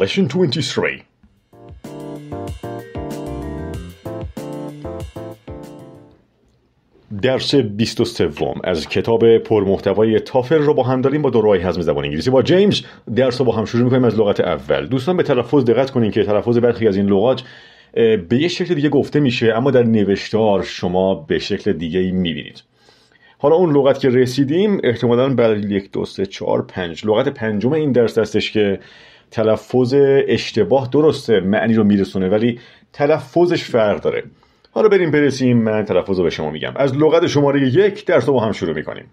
Lesson 23 درس 23 از کتاب پرمحتوای تافر رو با هم داریم با دوروهای حزم زبان انگلیسی با جیمز درس رو با هم شروع میکنیم از لغت اول دوستان به تلفظ دقت کنین که تلفظ برخی از این لغات به یه شکل دیگه گفته میشه اما در نوشتار شما به شکل دیگه ای میبینید حالا اون لغت که رسیدیم احتمالا بر یک دو سه چهار پنج لغت پنجم این درس هستش که تلفظ اشتباه درسته معنی رو میرسونه ولی تلفظش فرق داره حالا بریم برسیم من تلفظ رو به شما میگم از لغت شماره یک درس رو با هم شروع میکنیم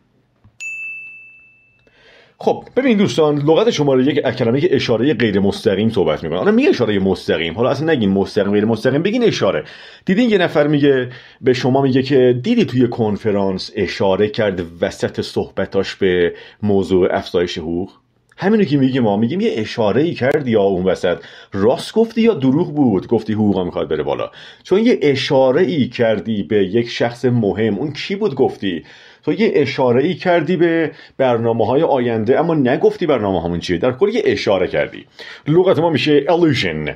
خب ببین دوستان لغت شماره یک کلمه که اشاره غیر مستقیم صحبت میکنه حالا میگه اشاره مستقیم حالا اصلا نگین مستقیم غیر مستقیم بگین اشاره دیدین یه نفر میگه به شما میگه که دیدی توی کنفرانس اشاره کرد وسط صحبتاش به موضوع افزایش حقوق همینو که میگیم ما میگیم یه اشاره ای کردی یا اون وسط راست گفتی یا دروغ بود گفتی حقوقا میخواد بره بالا چون یه اشاره ای کردی به یک شخص مهم اون کی بود گفتی تو یه اشاره ای کردی به برنامه های آینده اما نگفتی برنامه همون چیه در کل یه اشاره کردی لغت ما میشه illusion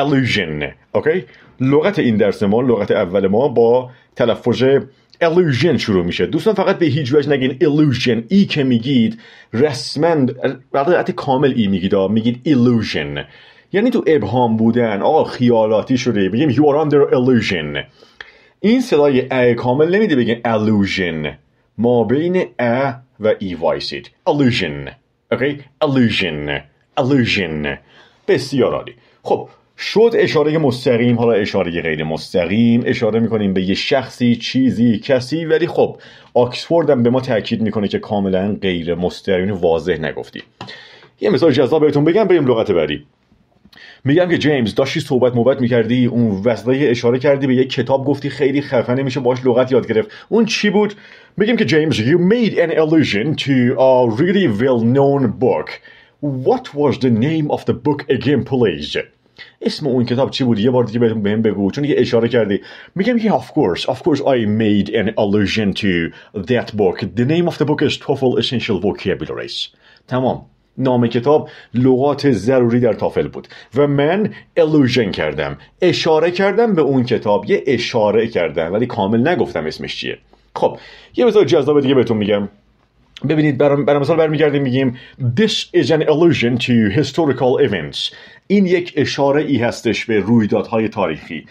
illusion اوکی لغت این درس ما لغت اول ما با تلفظ illusion شروع میشه دوستان فقط به هیچ وجه نگین illusion ای که میگید رسما حتی کامل ای میگید ها میگید illusion یعنی تو ابهام بودن آقا خیالاتی شده بگیم you are under illusion این صدای ا کامل نمیده بگین illusion ما بین ا و ای وایسید illusion اوکی illusion illusion بسیار عالی خب شد اشاره مستقیم حالا اشاره غیر مستقیم اشاره میکنیم به یه شخصی چیزی کسی ولی خب آکسفورد هم به ما تاکید میکنه که کاملا غیر مستقیم واضح نگفتی یه مثال جذاب بهتون بگم بریم لغت بعدی میگم که جیمز داشتی صحبت موبت میکردی اون وسیله اشاره کردی به یک کتاب گفتی خیلی خفنه میشه باش لغت یاد گرفت اون چی بود میگم که جیمز you made an allusion to a really well known book what was the name of the book again please اسم اون کتاب چی بود یه بار دیگه به بهم بگو چون یه اشاره کردی میگم که of course of course I made an allusion to that book the name of the book is TOEFL essential vocabularies تمام نام کتاب لغات ضروری در تافل بود و من الوژن کردم اشاره کردم به اون کتاب یه اشاره کردم ولی کامل نگفتم اسمش چیه خب یه بزار جذاب دیگه بهتون میگم ببینید برای مثال برمیگردیم میگیم This is an allusion to historical events این یک اشاره ای هستش به رویدادهای تاریخی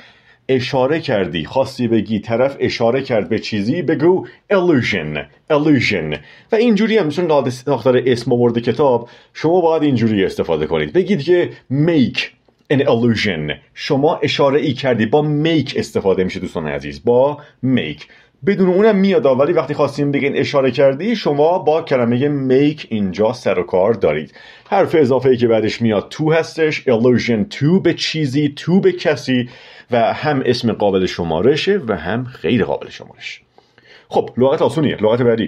اشاره کردی خواستی بگی طرف اشاره کرد به چیزی بگو illusion illusion و اینجوری هم چون ساختار اسم مورد کتاب شما باید اینجوری استفاده کنید بگید که make an illusion شما اشاره ای کردی با make استفاده میشه دوستان عزیز با make بدون اونم میاد ولی وقتی خواستیم بگین اشاره کردی شما با کلمه میک اینجا سر و کار دارید حرف اضافه ای که بعدش میاد تو هستش illusion تو به چیزی تو به کسی و هم اسم قابل شمارشه و هم غیر قابل شمارش خب لغت آسونیه لغت بعدی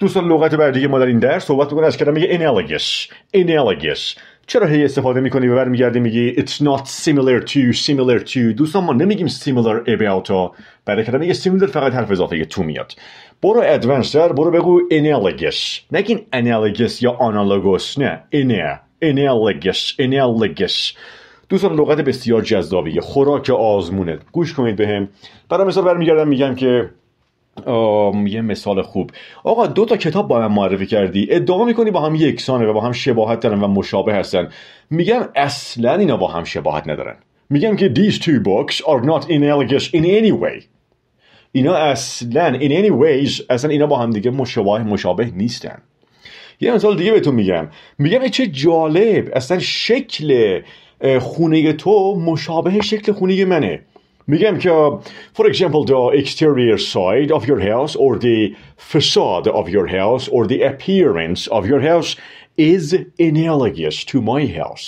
دوستان لغت بعدی که ما در این درس صحبت میکنه از کلمه analogous analogous چرا هی استفاده میکنی و برمیگردی میگی it's not similar to similar to دوستان ما نمیگیم similar about ها برای کلمه similar فقط حرف اضافه تو میاد برو adventure برو بگو analogous نگین analogous یا analogous نه اینه analogous analogous دوستان لغت بسیار جذابیه خوراک آزمونه گوش کنید بهم به برای مثال برمیگردم میگم که یه مثال خوب آقا دو تا کتاب با من معرفی کردی ادعا میکنی با هم یکسانه و با هم شباهت دارن و مشابه هستن میگم اصلا اینا با هم شباهت ندارن میگم که these two books are not analogous in any way اینا اصلا in any ways اصلا اینا با هم دیگه مشابه مشابه نیستن یه مثال دیگه بهتون میگم میگم چه جالب اصلا شکل خونه تو مشابه شکل خونه منه میگم که for example the exterior side of your house or the facade of your house or the appearance of your house is analogous to my house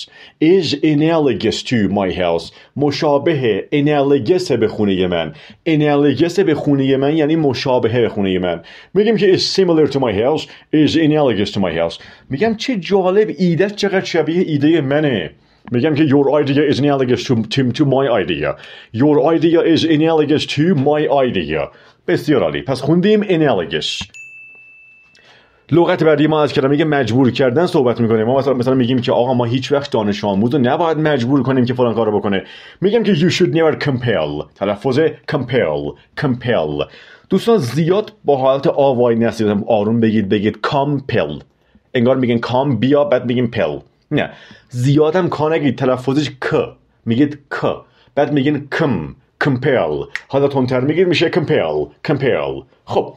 is analogous to my house مشابه analogous به خونه من analogous به خونه من یعنی مشابه به خونه من میگم که is similar to my house is analogous to my house میگم چه جالب ایده چقدر شبیه ایده منه میگم که your idea is analogous to, to, to my idea your idea is analogous to my idea بسیار عالی پس خوندیم analogous لغت بعدی ما از کلمه مجبور کردن صحبت میکنه ما مثلا مثلا میگیم که آقا ما هیچ وقت دانش آموز رو نباید مجبور کنیم که فلان کارو بکنه میگم که you should never compel تلفظ compel compel دوستان زیاد با حالت آوای نسیدم آروم بگید بگید compel انگار میگن کام بیا بعد میگیم پل نه زیادم کا نگید تلفظش ک میگید ک بعد میگین کم کمپل حالا تونتر میگید میشه کمپیل کمپل خب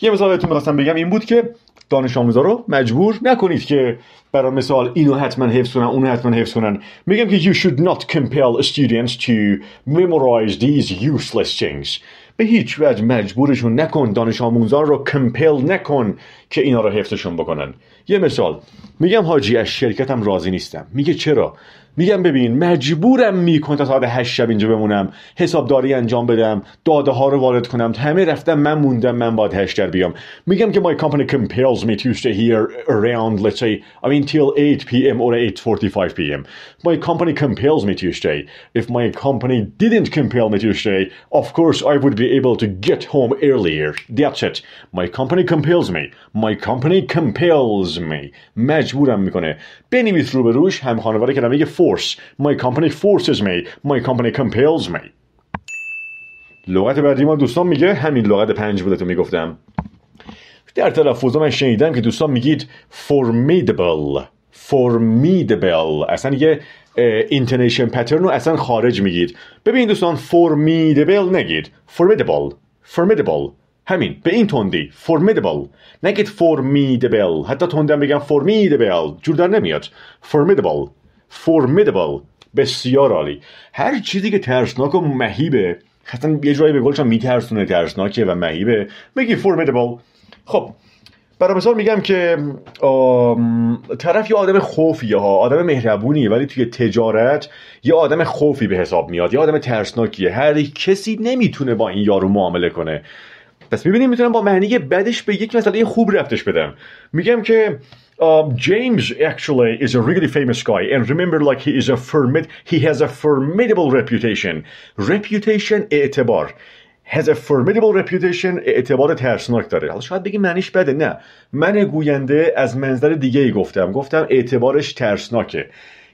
یه مثال بهتون میخواستم بگم این بود که دانش آموزا رو مجبور نکنید که برای مثال اینو حتما حفظ کنن اونو حتما حفظ کنن میگم که you should not compel students to memorize these useless things به هیچ وجه مجبورشون نکن دانش آموزان رو کمپل نکن که اینا رو حفظشون بکنن یه مثال میگم حاجی از شرکتم راضی نیستم میگه چرا میگم ببین مجبورم میکن تا ساعت هشت شب اینجا بمونم حسابداری انجام بدم داده ها رو وارد کنم همه رفتم من موندم من باید هشت در بیام میگم که my company compels me to stay here around let's say I mean till 8 p.m. or 8.45 p.m. my company compels me to stay if my company didn't compel me to stay of course I would be able to get home earlier that's it my company compels me my company compels me مجبورم میکنه بنویس روبروش هم خانواده که میگه force my company forces me my company compels me لغت بعدی ما دوستان میگه همین لغت پنج بوده تو میگفتم در تلفظ من شنیدم که دوستان میگید formidable formidable اصلا یه intonation پترن رو اصلا خارج میگید ببین دوستان formidable نگید formidable formidable همین به این تندی formidable نگید formidable حتی تندم بگم formidable جور در نمیاد formidable formidable بسیار عالی هر چیزی که ترسناک و مهیبه اصلا یه جایی به گلشم میترسونه ترسناکه و مهیبه میگی formidable خب برای مثال میگم که طرف یه آدم خوفیه ها آدم مهربونیه ولی توی تجارت یه آدم خوفی به حساب میاد یه آدم ترسناکیه هر کسی نمیتونه با این یارو معامله کنه پس میبینیم میتونم با معنی بدش به یک مسئله خوب رفتش بدم میگم که Um, James actually is a really famous guy, and remember, like he is a formid, he has a formidable reputation. Reputation e اعتبار has a formidable reputation e اعتبار ترسناک داره حالا شاید بگی معنیش بده نه من گوینده از منظر دیگه ای گفتم گفتم اعتبارش ترسناکه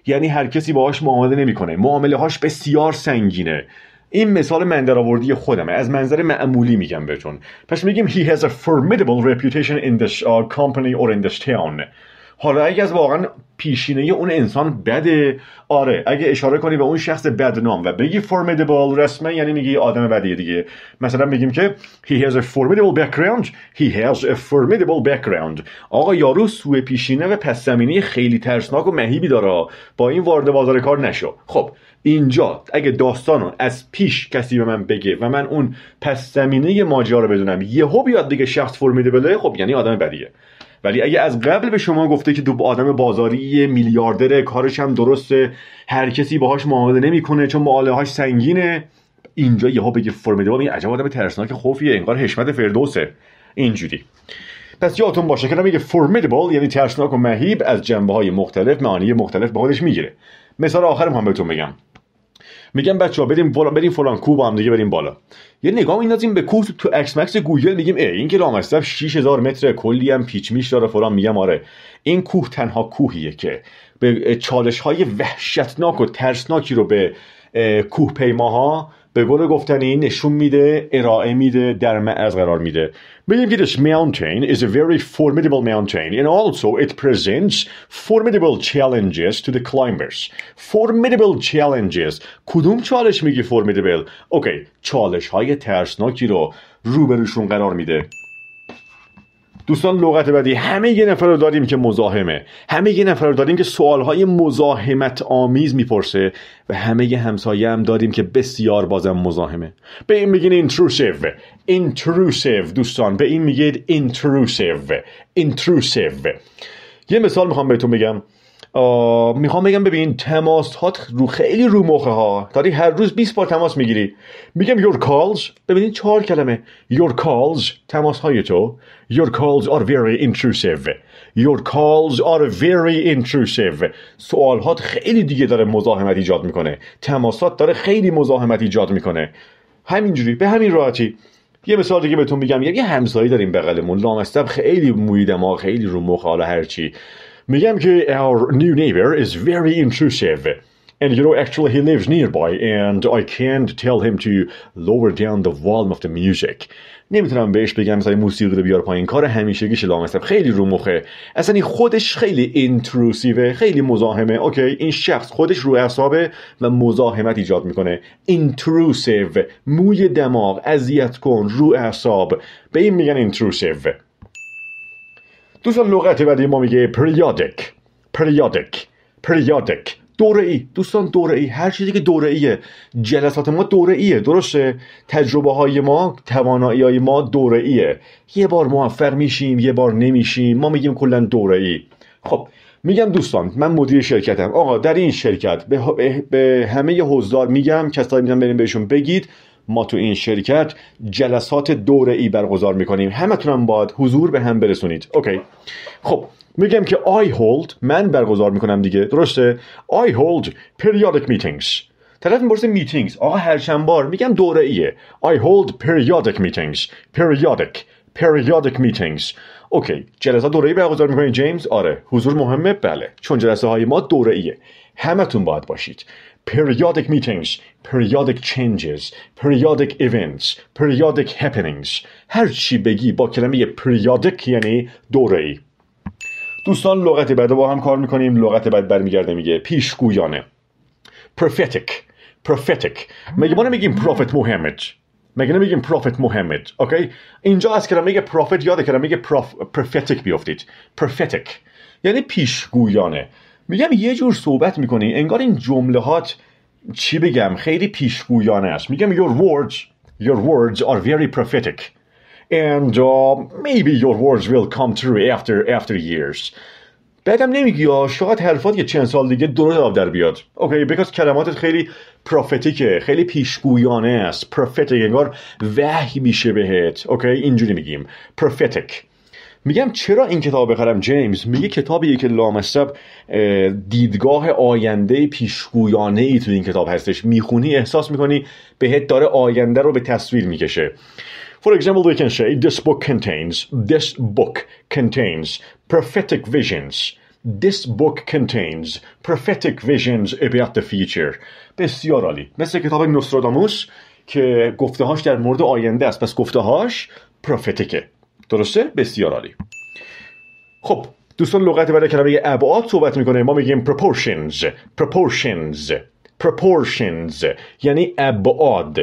یعنی هر کسی باهاش معامله نمیکنه معامله هاش بسیار سنگینه این مثال من درآوردی خودمه از منظر معمولی میگم بهتون پس میگیم he has a formidable reputation in this company or in this town حالا اگه از واقعا پیشینه اون انسان بده آره اگه اشاره کنی به اون شخص بدنام و بگی formidable رسما یعنی میگی آدم بدیه دیگه مثلا میگیم که he has a formidable background he has a formidable background آقا یارو سوء پیشینه و پس خیلی ترسناک و مهیبی داره با این وارد بازار کار نشو خب اینجا اگه داستانو از پیش کسی به من بگه و من اون پس زمینه ماجرا رو بدونم یهو بیاد دیگه شخص فرمیده خب یعنی آدم بدیه ولی اگه از قبل به شما گفته که دو آدم بازاری میلیاردره کارش هم درسته هر کسی باهاش معامله نمیکنه چون معامله هاش سنگینه اینجا یهو بگه فرمیده میگه عجب آدم ترسناک خوفیه انگار حشمت فردوسه اینجوری پس یادتون باشه که میگه formidable یعنی ترسناک و مهیب از جنبه های مختلف معانی مختلف به خودش میگیره مثال آخرم هم بهتون بگم میگم بچه ها بریم بالا بریم فلان کوه با هم دیگه بریم بالا یه نگاه میندازیم به کوه تو اکس مکس گوگل میگیم ای این که رامستب 6000 متر کلی هم پیچ میش داره فلان میگم آره این کوه تنها کوهیه که به چالش های وحشتناک و ترسناکی رو به کوه پیماها به قول گفتنی نشون میده ارائه میده در معرض قرار میده بگیم که this mountain is a very formidable mountain and also it presents formidable challenges to the climbers formidable challenges کدوم چالش میگی formidable اوکی چالش های ترسناکی رو روبروشون قرار میده دوستان لغت بعدی همه یه نفر رو داریم که مزاحمه همه یه نفر رو داریم که سوالهای مزاحمت آمیز میپرسه و همه یه همسایه هم داریم که بسیار بازم مزاحمه به این میگین اینتروسیو اینتروسیو دوستان به این میگید اینتروسیو اینتروسیو یه مثال میخوام بهتون بگم میخوام بگم ببین تماس هات رو خیلی رو مخه ها داری هر روز 20 بار تماس میگیری میگم your calls ببینید چهار کلمه your calls تماس های تو your calls are very intrusive your calls are very intrusive هات خیلی دیگه داره مزاحمت ایجاد میکنه تماسات داره خیلی مزاحمت ایجاد میکنه همینجوری به همین راحتی یه مثال دیگه بهتون میگم یه همسایه داریم بغلمون لامصب خیلی مویدما خیلی رو مخ حالا هرچی میگم که our new neighbor is very intrusive and you know actually he lives nearby and I can't tell him to lower down the volume of the music نمیتونم بهش بگم مثلا موسیقی رو بیار پایین کار همیشه گیش لامصب خیلی رو مخه اصلا این خودش خیلی اینتروسیوه خیلی مزاحمه اوکی این شخص خودش رو اعصابه و مزاحمت ایجاد میکنه اینتروسیو موی دماغ اذیت کن رو اعصاب به این میگن اینتروسیو دوستان لغت بعدی ما میگه پریادک پریادک پریادک دوره ای دوستان دوره ای هر چیزی که دوره ایه جلسات ما دوره ایه درسته تجربه های ما توانایی های ما دوره ایه یه بار موفق میشیم یه بار نمیشیم ما میگیم کلا دوره ای خب میگم دوستان من مدیر شرکتم آقا در این شرکت به, به همه حوزدار میگم کسایی میگم بریم بهشون بگید ما تو این شرکت جلسات دوره ای برگزار میکنیم تونم باید حضور به هم برسونید اوکی خب میگم که I hold من برگزار میکنم دیگه درسته I hold periodic meetings طرف میپرسه میتینگز آقا هر شنبار میگم دوره ایه I hold periodic meetings periodic periodic meetings اوکی جلسه دوره ای برگزار میکنید جیمز آره حضور مهمه بله چون جلسه های ما دوره ایه همتون باید باشید periodic meetings, periodic changes, periodic events, periodic happenings هر چی بگی با کلمه periodic یعنی دوره ای دوستان لغت بعد با هم کار میکنیم لغت بعد برمیگرده میگه پیشگویانه prophetic prophetic مگه ما نمیگیم prophet محمد مگه نمیگیم prophet محمد اوکی اینجا از کلمه میگه prophet یاد کلمه میگه پروف بیافتید prophetic یعنی پیشگویانه میگم یه جور صحبت میکنی انگار این جمله هات چی بگم خیلی پیشگویانه است میگم your words your words are very prophetic and uh, maybe your words will come true after after years بعدم نمیگی یا شاید حرفات یه چند سال دیگه درست آب در بیاد اوکی بیکاز کلماتت خیلی پروفتیکه خیلی پیشگویانه است پروفتیک انگار وحی میشه بهت اوکی اینجوری میگیم پروفتیک میگم چرا این کتاب بخرم جیمز میگه کتابیه که لامصب دیدگاه آینده پیشگویانه ای تو این کتاب هستش میخونی احساس میکنی بهت داره آینده رو به تصویر میکشه For example, we can say this book contains, this book contains prophetic visions. This book contains prophetic visions about the future. بسیار عالی. مثل کتاب نوستراداموس که گفته هاش در مورد آینده است. پس گفته هاش پروفتیکه. درسته بسیار عالی خب دوستان لغت برای کلمه ابعاد صحبت میکنه ما میگیم proportions proportions proportions یعنی ابعاد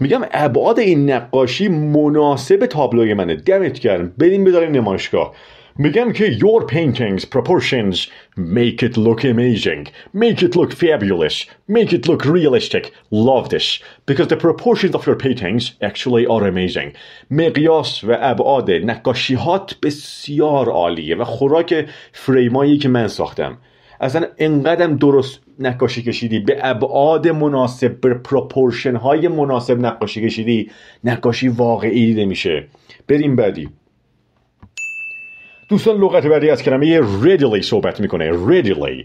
میگم ابعاد این نقاشی مناسب تابلوی منه دمت کردم. بریم بذاریم نمایشگاه میگن که your paintings proportions make it look amazing make it look fabulous make it look realistic love this because the proportions of your paintings actually are amazing مقیاس و ابعاد نقاشیهات بسیار عالیه و خوراک فریمایی که من ساختم اصلا انقدرم درست نقاشی کشیدی به ابعاد مناسب به پروپورشن های مناسب نقاشی کشیدی نقاشی واقعی دیده میشه بریم بعدی دوستان لغت بعدی از کلمه readily صحبت میکنه readily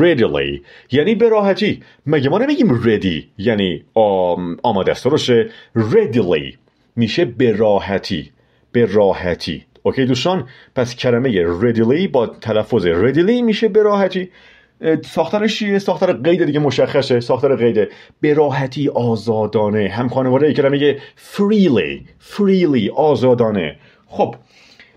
readily یعنی به راحتی مگه ما نمیگیم ready یعنی آماده است readily میشه به راحتی به راحتی اوکی دوستان پس کلمه readily با تلفظ readily میشه به راحتی ساختارش چیه ساختار قید دیگه مشخصه ساختار قیده به راحتی آزادانه هم خانواده کلمه یه freely فریلی آزادانه خب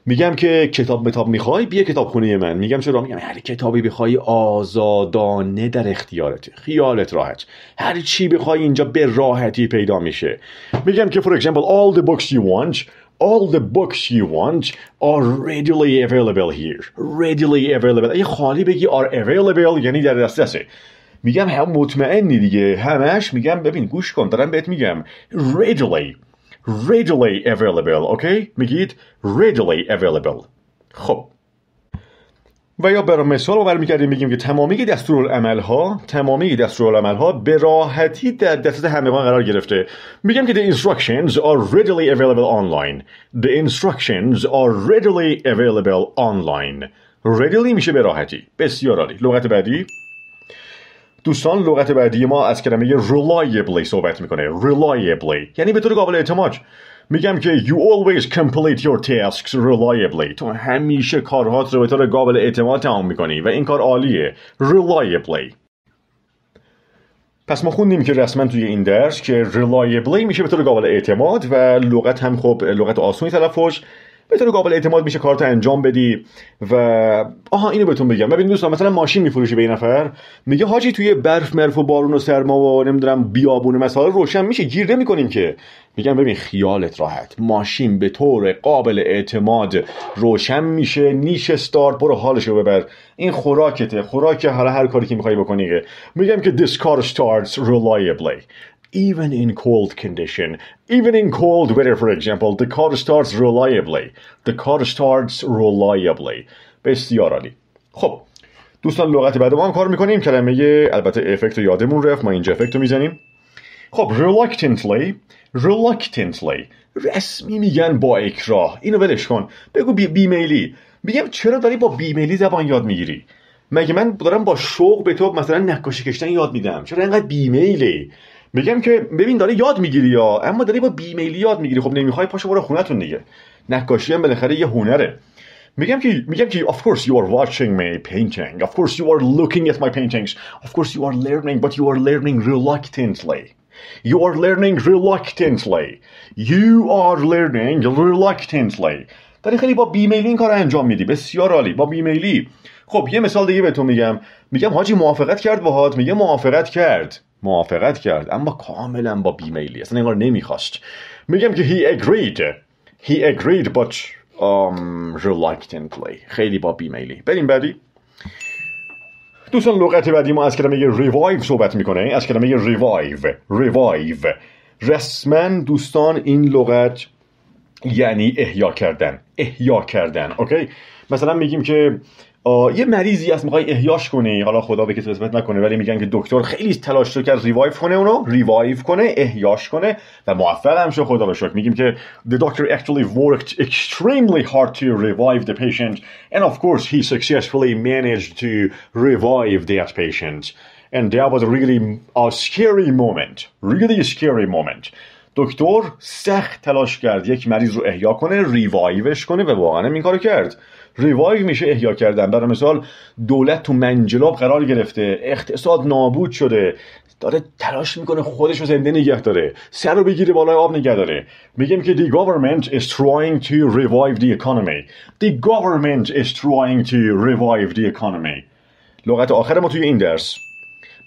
میگم که کتاب متاب میخوای بیا کتابخونه من میگم چرا میگم هر کتابی بخوای آزادانه در اختیارت خیالت راحت هر چی بخوای اینجا به راحتی پیدا میشه میگم که for example all the books you want all the books you want are readily available here readily available اگه خالی بگی are available یعنی در دسترسه میگم هم مطمئنی دیگه همش میگم ببین گوش کن دارم بهت میگم readily readily available اوکی میگید readily available خب و یا برای مثال رو برمیگردیم میگیم که تمامی دستورالعمل ها تمامی دستورالعمل ها به راحتی در دسترس همگان قرار گرفته میگم که the instructions are readily available online the instructions are readily available online readily میشه به راحتی بسیار عالی لغت بعدی دوستان لغت بعدی ما از کلمه reliably صحبت میکنه reliably یعنی به طور قابل اعتماد میگم که you always complete your tasks reliably تو همیشه کارهات رو به طور قابل اعتماد تمام میکنی و این کار عالیه reliably پس ما خوندیم که رسما توی این درس که reliably میشه به طور قابل اعتماد و لغت هم خب لغت آسونی تلفظ به طور قابل اعتماد میشه کارت انجام بدی و آها اینو بهتون بگم ببین دوستان مثلا ماشین میفروشی به یه نفر میگه حاجی توی برف مرف و بارون و سرما و نمیدونم بیابون مسائل روشن میشه گیر میکنیم که میگم ببین خیالت راحت ماشین به طور قابل اعتماد روشن میشه نیش استارت برو حالشو ببر این خوراکته خوراک حالا هر کاری که میخوای بکنی میگم که دیسکار کار starts even in cold condition, even in cold weather, for example, the car starts reliably. The car starts reliably. بسیار عالی. خب دوستان لغت بعد ما هم کار میکنیم کلمه البته افکت رو یادمون رفت ما اینجا افکت رو میزنیم خب reluctantly reluctantly رسمی میگن با اکراه اینو ولش کن بگو بی میلی میگم چرا داری با بیمیلی زبان یاد میگیری مگه من دارم با شوق به تو مثلا نقاشی کشتن یاد میدم چرا اینقدر میلی؟ میگم که ببین داره یاد میگیری یا اما داری با بیمیلی یاد میگیری خب نمیخوای پاشو برو خونتون دیگه نقاشی هم بالاخره یه هنره میگم که میگم که of course you are watching my painting of course you are looking at my paintings of course you are learning but you are learning reluctantly You are learning reluctantly. You are learning reluctantly. داری خیلی با بیمیلی این کار انجام میدی بسیار عالی با بیمیلی خب یه مثال دیگه به تو میگم میگم حاجی موافقت کرد باهات میگه موافقت کرد موافقت کرد اما کاملا با بیمیلی اصلا انگار نمیخواست میگم که he agreed he agreed but um, reluctantly خیلی با بیمیلی بریم بعدی دوستان لغت بعدی ما از کلمه revive صحبت میکنه از کلمه ریوایو revive رسما دوستان این لغت یعنی احیا کردن احیا کردن اوکی مثلا میگیم که یه مریضی هست میخوای احیاش کنی حالا خدا به کسی قسمت نکنه ولی میگن که دکتر خیلی تلاش کرد ریوایف کنه اونو ریوایف کنه احیاش کنه و موفق هم شد خدا به شکر میگیم که the doctor actually worked extremely hard to revive the patient and of course he successfully managed to revive that patient and that was really a scary moment really scary moment دکتر سخت تلاش کرد یک مریض رو احیا کنه ریوایوش کنه و واقعا این کارو کرد ریوایو میشه احیا کردن برای مثال دولت تو منجلاب قرار گرفته اقتصاد نابود شده داره تلاش میکنه خودش رو زنده نگه داره سر رو بگیره بالای آب نگه داره میگیم که the government is trying to revive the economy the government is trying to revive the economy لغت آخر ما توی این درس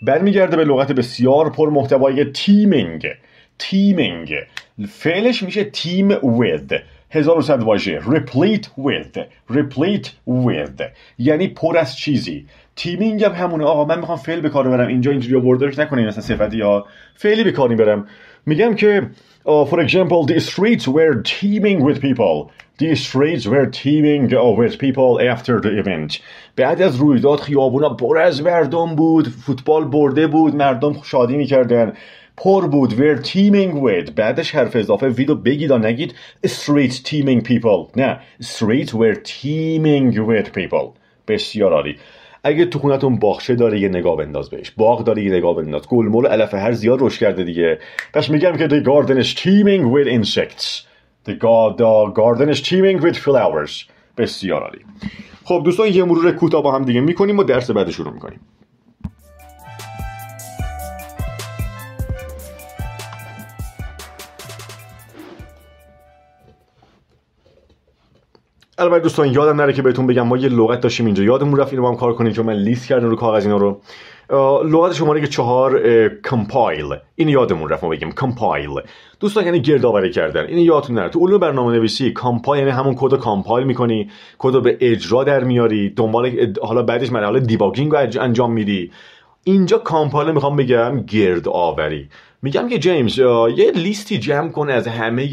برمیگرده به لغت بسیار پر محتوای تیمینگ تیمینگ فعلش میشه تیم with صد واژه replete with replete with یعنی پر از چیزی تیمینگ هم همونه آقا من میخوام فعل به کار برم اینجا اینجوری وردرش نکنین مثلا صفتی یا فعلی به کار برم میگم که for example, the streets were teeming with people. The streets were teeming with people after the event. بعد از رویداد خیابونا پر از مردم بود، فوتبال برده بود، مردم شادی میکردن. پر بود we're تیمینگ with بعدش حرف اضافه ویدو بگید و نگید استریت teaming people نه استریت we're تیمینگ with people بسیار عالی اگه تو خونتون باغچه داره یه نگاه بنداز بهش باغ داره یه نگاه بنداز گلمول علف هر زیاد روش کرده دیگه پس میگم که the garden is teeming with insects the, God, the garden is with flowers بسیار عالی خب دوستان یه مرور کوتاه با هم دیگه میکنیم و درس بعد شروع میکنیم البته دوستان یادم نره که بهتون بگم ما یه لغت داشتیم اینجا یادمون رفت اینو با هم کار کنیم چون من لیست کردم رو کاغذ اینا رو لغت شماره چهار کمپایل این یادمون رفت ما بگیم کمپایل دوستان یعنی گردآوری کردن این یادتون نره تو علوم برنامه نویسی کامپایل یعنی همون کد رو کامپایل میکنی کد رو به اجرا در میاری دنبال حالا بعدش مرحله دیباگینگ رو انجام میدی اینجا کامپایل میخوام بگم گردآوری میگم که جیمز یه لیستی جمع کنه از همه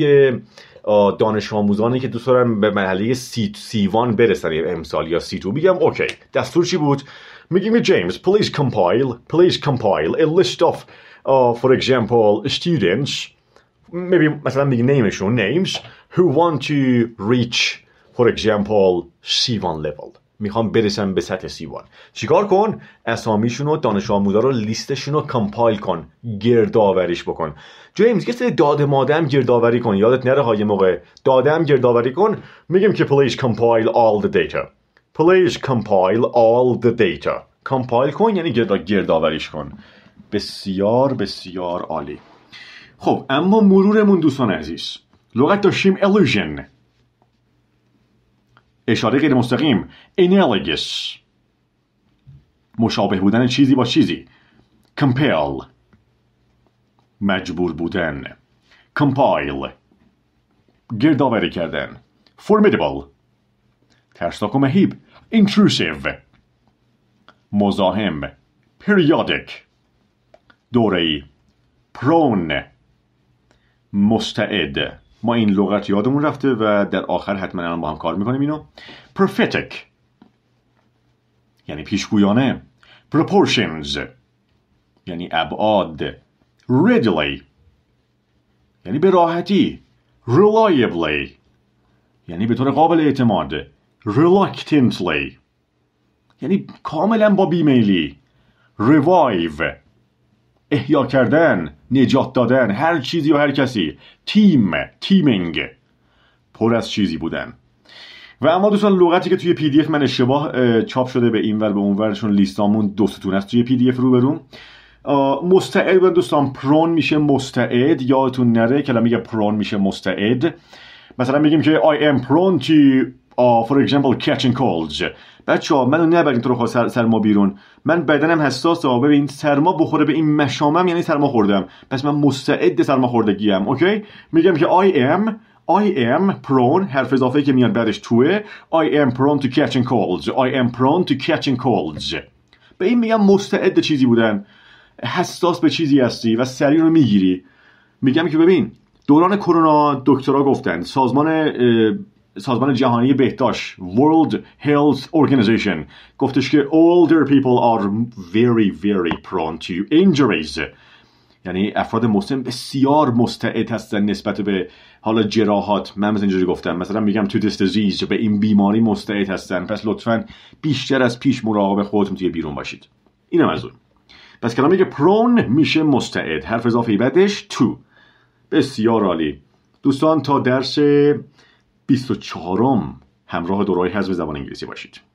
دانش آموزانی که دوست دارن به مرحله سی سی وان برسن امثال یا سی تو بگم اوکی دستور چی بود میگیم جیمز پلیز کمپایل پلیز کمپایل ا لیست اف فور اگزامپل استودنتس میبی مثلا میگی نیمشون نیمز هو وان تو ریچ فور اگزامپل سی وان لول میخوام برسم به سطح سیوان چیکار کن اسامیشون و دانش آموزا رو لیستشون رو کامپایل کن گردآوریش بکن جیمز یه سری داد مادم گردآوری کن یادت نره های موقع دادم گردآوری کن میگم که پلیش کامپایل all the data پلیش کامپایل all the data کامپایل کن یعنی گرد گردآوریش کن بسیار بسیار عالی خب اما مرورمون دوستان عزیز لغت داشتیم illusion اشاره غیر مستقیم analogous مشابه بودن چیزی با چیزی compel مجبور بودن compile گردآوری کردن formidable ترسناک و مهیب intrusive مزاحم periodic دوره prone مستعد ما این لغت یادمون رفته و در آخر حتما الان با هم کار میکنیم اینو prophetic یعنی پیشگویانه proportions یعنی ابعاد readily یعنی به راحتی reliably یعنی به طور قابل اعتماد reluctantly یعنی کاملا با بیمیلی revive احیا کردن نجات دادن هر چیزی و هر کسی تیم تیمینگ پر از چیزی بودن و اما دوستان لغتی که توی پی دی اف من اشتباه چاپ شده به این ور به اون چون لیستامون دو ستون توی پی دی اف رو برون مستعد بودن دوستان پرون میشه مستعد یادتون نره کلمه پرون میشه مستعد مثلا میگیم که I am prone for example catching بچه ها منو نبرین تو رو سر سرما بیرون من بدنم حساس ها ببین سرما بخوره به این مشامم یعنی سرما خوردم پس من مستعد سرما خوردگی ام اوکی میگم که I am I am prone حرف اضافه که میاد بعدش توه I am prone to catching colds I am prone to catching colds به این میگم مستعد چیزی بودن حساس به چیزی هستی و سریع رو میگیری میگم که ببین دوران کرونا دکترها گفتن سازمان سازمان جهانی بهداشت World Health Organization گفتش که older people are very very prone to injuries یعنی افراد مسن بسیار مستعد هستن نسبت به حالا جراحات من مثل اینجوری گفتم مثلا میگم تو دیزیز به این بیماری مستعد هستن پس لطفا بیشتر از پیش مراقب خودتون توی بیرون باشید اینم از اون پس کلامی که پرون میشه مستعد حرف اضافه بعدش تو بسیار عالی دوستان تا درس 24 همراه دورای حزب زبان انگلیسی باشید